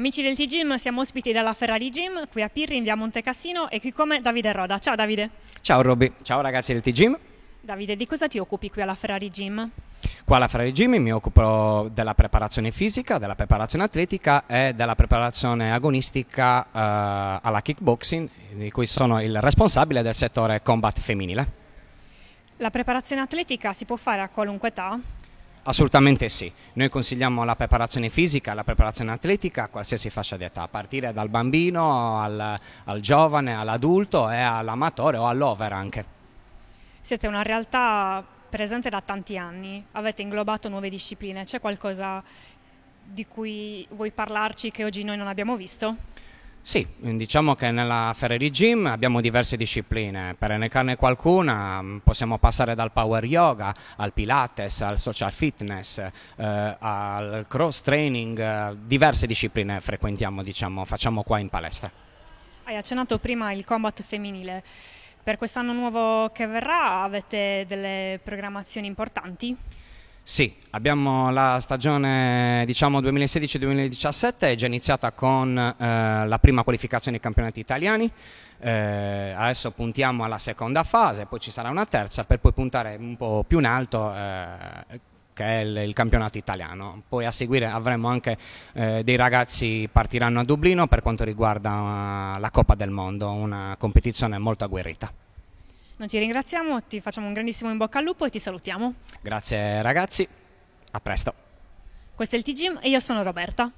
Amici del T-Gym, siamo ospiti dalla Ferrari Gym, qui a Pirri, in via Monte Cassino, e qui come Davide Roda. Ciao Davide. Ciao Robby. Ciao ragazzi del T-Gym. Davide, di cosa ti occupi qui alla Ferrari Gym? Qua alla Ferrari Gym mi occupo della preparazione fisica, della preparazione atletica e della preparazione agonistica eh, alla kickboxing, di cui sono il responsabile del settore combat femminile. La preparazione atletica si può fare a qualunque età? Assolutamente sì, noi consigliamo la preparazione fisica, la preparazione atletica a qualsiasi fascia di età, a partire dal bambino al, al giovane, all'adulto e all'amatore o all'over anche. Siete una realtà presente da tanti anni, avete inglobato nuove discipline, c'è qualcosa di cui vuoi parlarci che oggi noi non abbiamo visto? Sì, diciamo che nella Ferrari Gym abbiamo diverse discipline, per elencarne qualcuna mm, possiamo passare dal power yoga al pilates, al social fitness, eh, al cross training, eh, diverse discipline frequentiamo, diciamo, facciamo qua in palestra. Hai accennato prima il combat femminile, per quest'anno nuovo che verrà avete delle programmazioni importanti? Sì, abbiamo la stagione diciamo 2016-2017 è già iniziata con eh, la prima qualificazione dei campionati italiani, eh, adesso puntiamo alla seconda fase, poi ci sarà una terza per poi puntare un po' più in alto eh, che è il, il, campionato italiano. Poi a seguire avremo anche eh, dei ragazzi che partiranno a Dublino per quanto riguarda eh, la Coppa del Mondo, una competizione molto agguerrita. Noi ti ringraziamo, ti facciamo un grandissimo in bocca al lupo e ti salutiamo. Grazie ragazzi, a presto. Questo è il T-Gym e io sono Roberta.